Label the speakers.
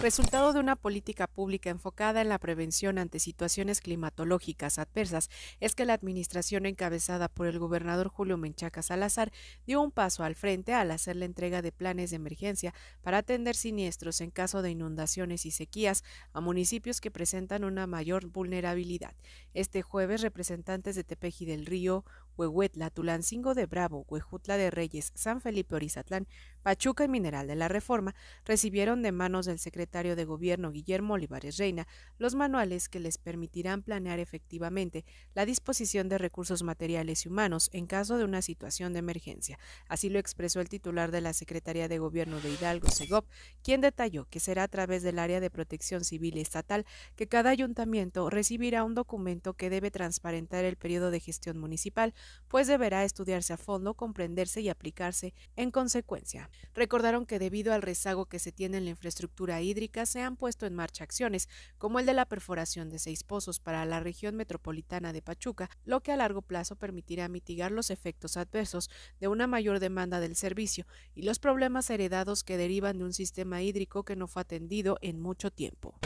Speaker 1: resultado de una política pública enfocada en la prevención ante situaciones climatológicas adversas, es que la administración encabezada por el gobernador Julio Menchaca Salazar dio un paso al frente al hacer la entrega de planes de emergencia para atender siniestros en caso de inundaciones y sequías a municipios que presentan una mayor vulnerabilidad. Este jueves, representantes de Tepeji del Río, Huehuetla, Tulancingo de Bravo, Huejutla de Reyes, San Felipe Orizatlán, Pachuca y Mineral de la Reforma recibieron de manos del secretario de Gobierno Guillermo Olivares Reina los manuales que les permitirán planear efectivamente la disposición de recursos materiales y humanos en caso de una situación de emergencia. Así lo expresó el titular de la Secretaría de Gobierno de Hidalgo, Segov, quien detalló que será a través del área de protección civil estatal que cada ayuntamiento recibirá un documento que debe transparentar el periodo de gestión municipal pues deberá estudiarse a fondo, comprenderse y aplicarse en consecuencia. Recordaron que debido al rezago que se tiene en la infraestructura hídrica, se han puesto en marcha acciones como el de la perforación de seis pozos para la región metropolitana de Pachuca, lo que a largo plazo permitirá mitigar los efectos adversos de una mayor demanda del servicio y los problemas heredados que derivan de un sistema hídrico que no fue atendido en mucho tiempo.